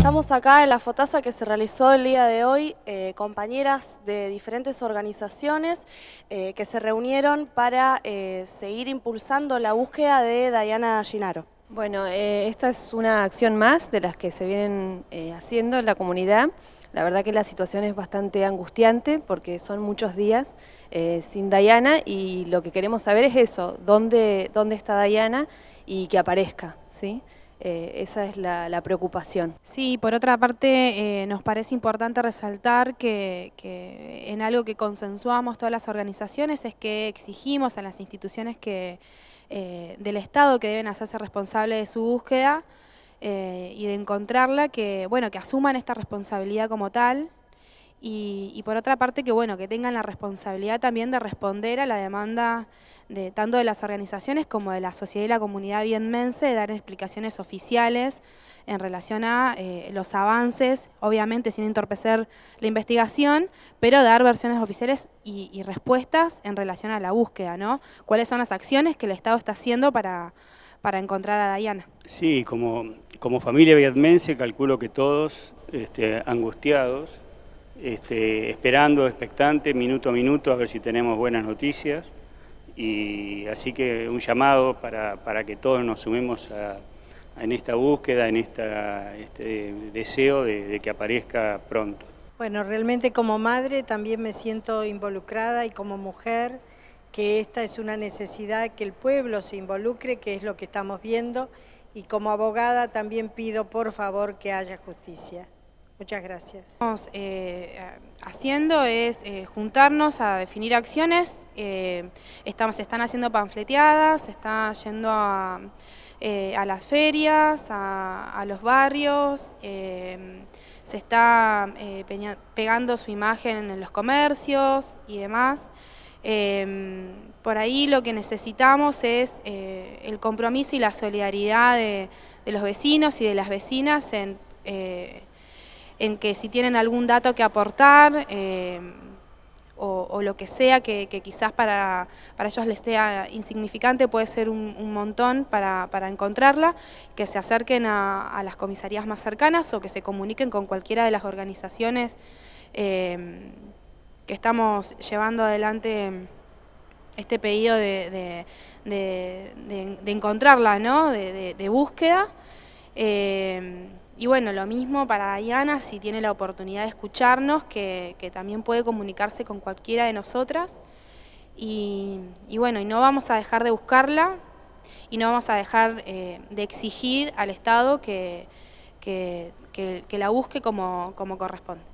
Estamos acá en la fotaza que se realizó el día de hoy, eh, compañeras de diferentes organizaciones eh, que se reunieron para eh, seguir impulsando la búsqueda de Dayana Ginaro. Bueno, esta es una acción más de las que se vienen haciendo en la comunidad. La verdad que la situación es bastante angustiante porque son muchos días sin Dayana y lo que queremos saber es eso, dónde, dónde está Dayana y que aparezca, ¿sí? Eh, esa es la, preocupación. Sí, por otra parte, eh, nos parece importante resaltar que, en algo que consensuamos todas las organizaciones es que exigimos a las instituciones eh, del Estado que deben hacerse responsables de su búsqueda y de encontrarla, que, bueno, que asuman esta responsabilidad como tal y, por otra parte que bueno que tengan la responsabilidad también de responder a la demanda de tanto de las organizaciones como de la sociedad y la comunidad vietmense de dar explicaciones oficiales en relación a eh, los avances, obviamente sin entorpecer la investigación, pero dar versiones oficiales y, respuestas en relación a la búsqueda, ¿no? ¿Cuáles son las acciones que el Estado está haciendo para, encontrar a Diana Sí, como, familia vietmense calculo que todos este, angustiados este, esperando, expectante, minuto a minuto, a ver si tenemos buenas noticias. Y así que un llamado para, que todos nos sumemos en esta búsqueda, en esta, este deseo de, de que aparezca pronto. Bueno, realmente como madre también me siento involucrada y como mujer que esta es una necesidad que el pueblo se involucre, que es lo que estamos viendo, y como abogada también pido por favor que haya justicia. Muchas gracias. Lo que Estamos eh, eh, haciendo es eh, juntarnos a definir acciones. estamos, se están haciendo panfleteadas, se está yendo a, a las ferias, a, los barrios, se está pegando su imagen en los comercios y demás. por ahí lo que necesitamos es el compromiso y la solidaridad de, de, los vecinos y de las vecinas en en que si tienen algún dato que aportar eh, o, lo que sea que, quizás para, ellos les sea insignificante, puede ser un, montón para, encontrarla, que se acerquen a, las comisarías más cercanas o que se comuniquen con cualquiera de las organizaciones eh, que estamos llevando adelante este pedido de, encontrarla, de, búsqueda. Eh, y bueno, lo mismo para Diana, si tiene la oportunidad de escucharnos, que, también puede comunicarse con cualquiera de nosotras. Y, bueno, y no vamos a dejar de buscarla y no vamos a dejar eh, de exigir al Estado que, la busque como, como corresponde.